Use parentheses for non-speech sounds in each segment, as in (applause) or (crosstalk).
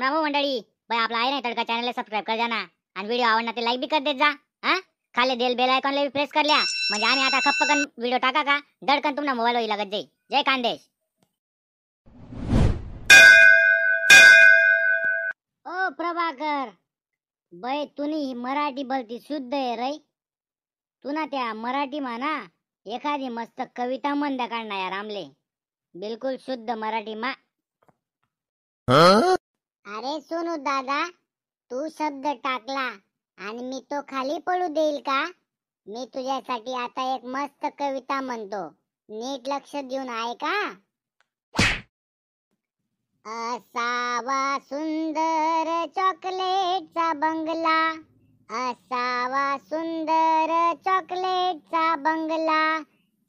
राम राम हो मंडळी भाई आपला आहे नाही तडका चॅनलला सबस्क्राईब कर जाना आणि व्हिडिओ आवडला ते लाईक बी कर देत जा हा खाली देल बेल आयकॉनला बी प्रेस करल्या म्हणजे आम्ही आता खप्पकन व्हिडिओ टाका का दडकन तुम्हाला मोबाईल होईल लागत जाई जय कांदेश ओ प्रभाकर बै तुनी ही मराठी बोलती शुद्ध आहे रे तू ना त्या मराठी माना एखादी मस्त कविता मंद काढणार आमले बिलकुल शुद्ध मराठी मा अरे सोनू दादा तू शब्द टाकला आणि मी तो खाली पळू देईल का मी तुझ्यासाठी आता एक मस्त कविता म्हणतो नीट लक्ष देऊन आहे का? असावा सुंदर चॉकलेटचा बंगला असावा सुंदर चॉकलेटचा बंगला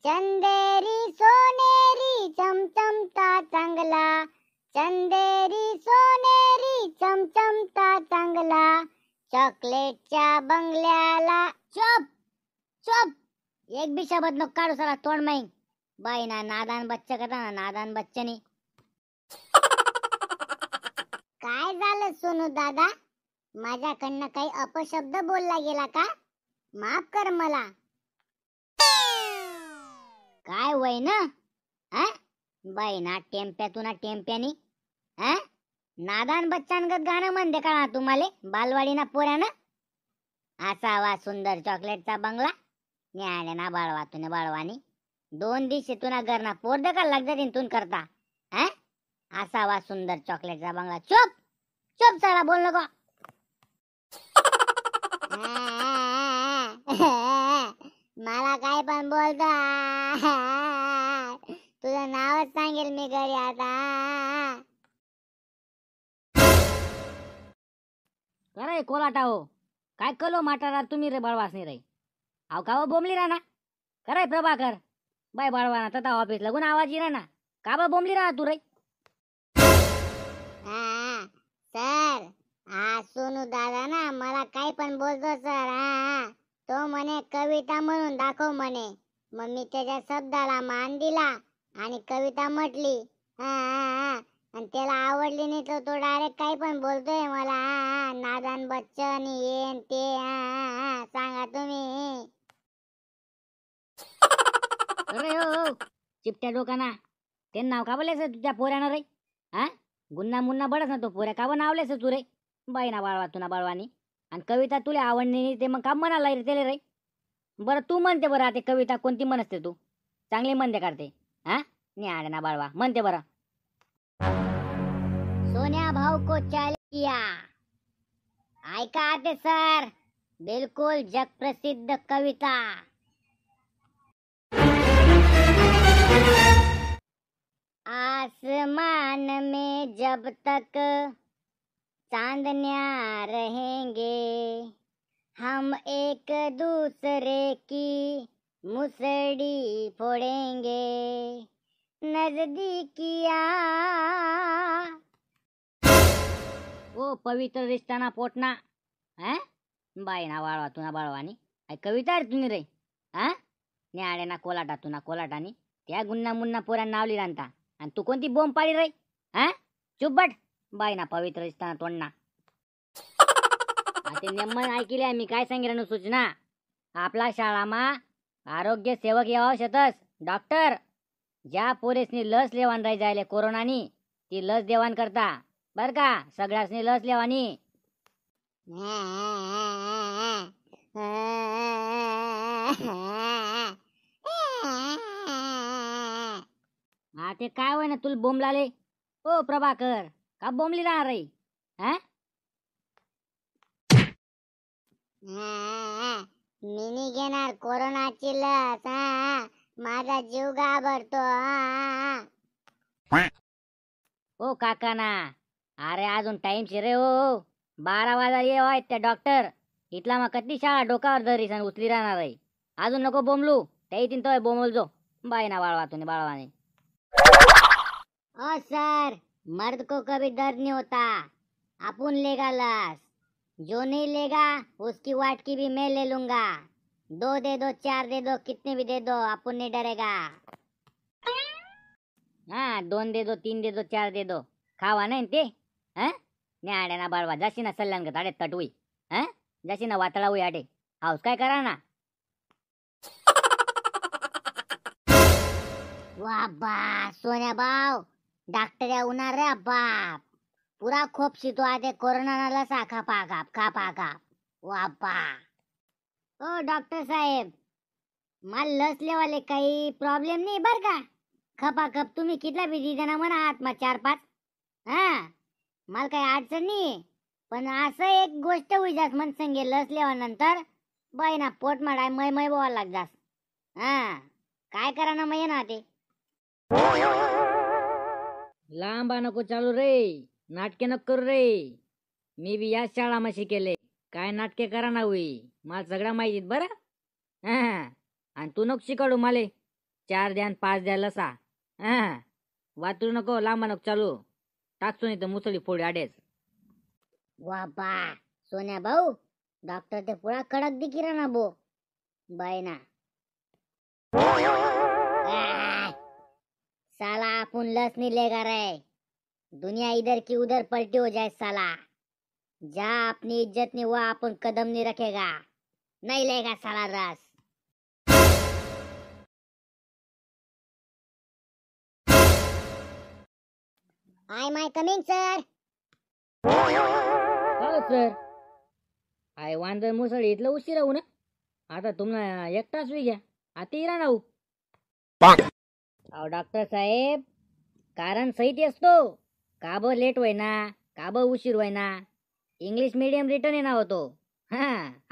चंदेरी सोनेरी चमचमता चांगला चंदेरी सोनेरी चमचमता चांगला चॉकलेटच्या बंगल्याला चोप चोप एक बी शब्द नको काढू साला तोंड माईन बाई ना नादान बच्च करता ना नादान बच्चनी काय झालं सोनू दादा माझ्याकडनं काही अपशब्द बोलला गेला का माफ कर मला काय वय ना बाई ना टेम्प्या तुना टेम्प्यानी नादान बच्चांगत गाणं म्हणते का तुम्हाला ना पोऱ्यानं असावा सुंदर चॉकलेटचा बंगला न्याय ना बाळवा तुने बाळवानी दोन दिवशी तुना घरना पोर का लागत तून करता असावा सुंदर चॉकलेटचा बंगला चोप चोप चला बोल नको (laughs) मला काय पण बोलता (laughs) तुझं नावच सांगेल मी घरी आता अरे कोलाटा हो काय कलो माटारा तुम्ही रे बाळवासनी रे आव का हो बोंबली राहना खरंय प्रभाकर बाय बळवाना तथा ऑफिस लगून आवाज येणार ना का बा बोंबली राहा तू रे सर हा सोनू दादा ना मला काही पण बोलतो सर हा तो म्हणे कविता म्हणून दाखव म्हणे मग मी त्याच्या शब्दाला मान दिला आणि कविता म्हटली हा आणि त्याला आवडली नाही तर तो डायरेक्ट काही पण बोलतोय मला नादान बच्चन येन ते सांगा तुम्ही अरे हो, हो चिपट्या डोकाना ते नाव का बोलायचं तुझ्या पोऱ्यानं रे हा गुन्हा मुन्ना बडच ना तो पोऱ्या का नावलेस तू रे बाई ना बाळवा तुना बाळवानी आणि कविता तुला आवडली नाही ते मग का म्हणाला रे त्याला रे बरं तू म्हणते बरं आता कविता कोणती म्हणते तू चांगली म्हणते काढते हा नाही आडे ना बाळवा म्हणते बरं को चैलेंज किया ऐका सर बिल्कुल जग प्रसिद्ध कविता आसमान में जब तक चांदनिया रहेंगे हम एक दूसरे की मुसड़ी फोड़ेंगे नजदीकिया ओ पवित्र रिश्ताना पोटना हा बाई ना बाळवा तुना बाळवानी आय कविता रे तुम्ही रे हा न्याडे ना कोलाटा तुना कोलाटानी त्या गुन्ना मुन्ना पोरा नावली रांता आणि तू कोणती बोंब पाळी रे हा चुब्बट बाई ना पवित्र रिश्ताना तोडना ते नेमन ऐकले मी काय सांगितलं सूचना आपला शाळामा आरोग्य सेवक यावं शेतस डॉक्टर ज्या पोरेसनी लस लेवान राही जायले कोरोनानी ती लस देवान करता बर का सगळ्यासनी लस लेवानी हा ते काय होय ना तुला बोंबलाले ओ प्रभाकर का बोंबली राहणार रे हा मिनी घेणार कोरोनाची लस माझा जीव घाबरतो हा ओ काकाना अरे अजून टाइम रे हो बारा वाजा ये आहेत त्या डॉक्टर इथला मग कधी शाळा डोकावर धरीसन उचली राहणार आहे अजून नको बोंबलू त्या तीन तोय बोंबल जो बाय ना बाळवा तुम्ही बाळवाने ओ सर मर्द को कभी डर नहीं होता आपुन लेगा लाश जो नहीं लेगा उसकी वाट की भी मैं ले लूंगा दो दे दो चार दे दो कितने भी दे दो अपन नहीं डरेगा हाँ दोन दे दो तीन दे दो चार दे दो खावा ना ते हां न्याडे ना बाळवा जशी ना सल्ल्यान घेत आडे तटवी जशी जाशी ना होई आडे हाऊस काय करा ना वा बा सोन्या भाऊ डॉक्टर उन्हा रे बाप पुरा खोप शितो आधे कोरोना लसा आखा पागाप खा पागाप वा बा ओ डॉक्टर साहेब मला लस लेवाले काही प्रॉब्लेम नाही बर का खपा खप तुम्ही कितला बिझी दिदे म्हणा म्हणा आत्मा चार पाच हा मला काही अडचण नाही पण असं एक गोष्ट होई जास मनसंगे लस लेवानंतर बाई ना पोट माडाय मय मय बोवा लाग जास हा काय करा ना मय ना ते लांबा नको चालू रे नाटके नको करू रे मी बी या शाळा केले काय नाटके करा ना होई मला सगळं माहितीत बर हा आणि तू नको शिकाडू मले चार द्यान पाच द्या लसा हा वातरू नको लांबा नको चालू टाकतो सोने तो मुसळी फोडी आडेच वा बा सोन्या भाऊ डॉक्टर ते पुळा कडक दे किराणा बो बाय ना साला आपण लस नी लेगा रे दुनिया इधर की उधर पलटी हो जाए साला जा अपनी इज्जत नहीं वा आपण कदम नहीं रखेगा नहीं लेगा साला रस आय माय कमिंग सर हो सर आय वांदर मुसळी इथलं उशीर राहू ना आता तुम्हाला एकटाच वी घ्या आता इरा राहू हो. अहो डॉक्टर साहेब कारण सहित असतो ब लेट का ब उशीर होईना इंग्लिश मिडियम रिटर्न येणार होतो हा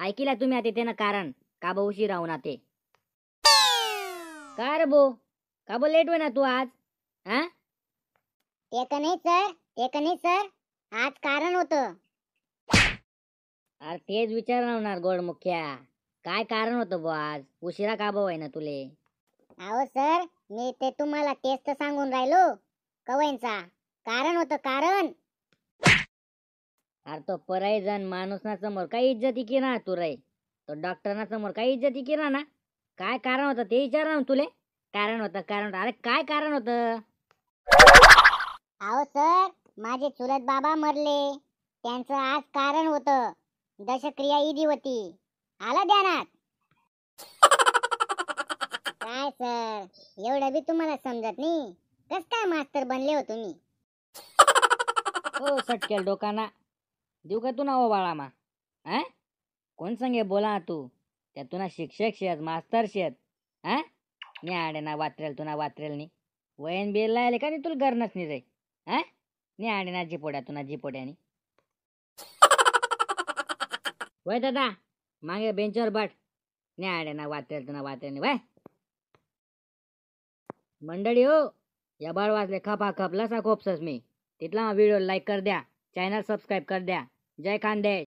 ऐकिला तुम्ही आता ते ना कारण ब उशीर राहू ना ते का रे बो काब लेट होईना तू आज हा ते नाही सर ते नाही सर आज कारण होत अरे तेच विचारणार गोडमुख्या काय कारण होत बो आज उशिरा का भाऊ ना तुले अहो सर मी ते तुम्हाला तेच तर सांगून राहिलो कवयंचा कारण होतं कारण अरे तो पराई जण माणूस ना समोर काही इज्जती की ना तू रे तो डॉक्टरना समोर काही इज्जती की ना काय कारण होत ते विचार ना तुले कारण होत कारण अरे काय कारण होत अहो सर माझे चुलत बाबा मरले त्यांचं आज कारण होत दशक्रिया ईदी होती आला ध्यानात काय सर एवढं बी तुम्हाला समजत नाही कस काय मास्तर बनले हो तुम्ही हो सटकेल डोकाना देऊ का तू ना ओ हो बाळामा हा कोण संगे बोला तू त्या तुना शिक्षक शेत मास्तर शेत हा मी आडे ना वात्रेल तुना वात्रेल नी वयन बिल लायले का नाही तुला गरनच नाही रे हा नाही आणि ना जिपोड्यानी ना वय दादा मागे बेंचवर बट नाही आणि ना वाचेल ना वाचेल वय मंडळी हो या बाळ वाचले खपा खप लसा खोपसस मी तिथला व्हिडिओ लाईक कर द्या चॅनल सबस्क्राईब कर द्या जय खानदेश